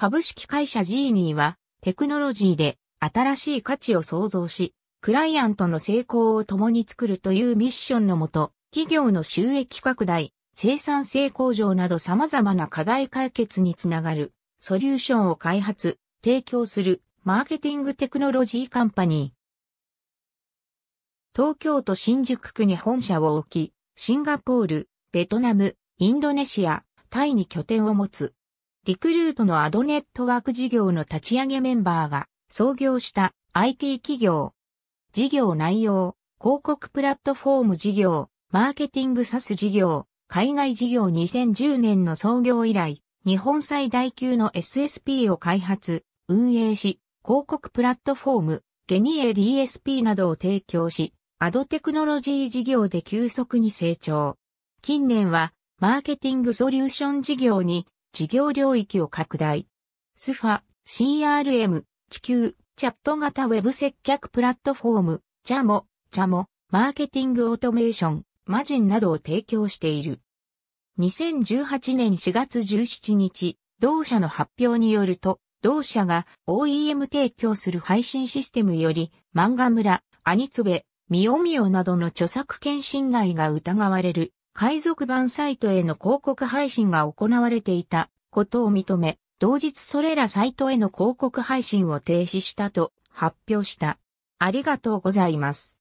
株式会社ジーニーは、テクノロジーで新しい価値を創造し、クライアントの成功を共に作るというミッションのもと、企業の収益拡大、生産性向上など様々な課題解決につながる、ソリューションを開発、提供する、マーケティングテクノロジーカンパニー。東京都新宿区に本社を置き、シンガポール、ベトナム、インドネシア、タイに拠点を持つ、リクルートのアドネットワーク事業の立ち上げメンバーが創業した IT 企業。事業内容、広告プラットフォーム事業、マーケティングサス事業、海外事業2010年の創業以来、日本最大級の SSP を開発、運営し、広告プラットフォーム、ゲニエ DSP などを提供し、アドテクノロジー事業で急速に成長。近年は、マーケティングソリューション事業に事業領域を拡大。スファ、CRM、地球、チャット型ウェブ接客プラットフォーム、ジャモ、ジャモ、マーケティングオートメーション、マジンなどを提供している。2018年4月17日、同社の発表によると、同社が OEM 提供する配信システムより、漫画村、アニツベ、ミオミオなどの著作権侵害が疑われる海賊版サイトへの広告配信が行われていたことを認め、同日それらサイトへの広告配信を停止したと発表した。ありがとうございます。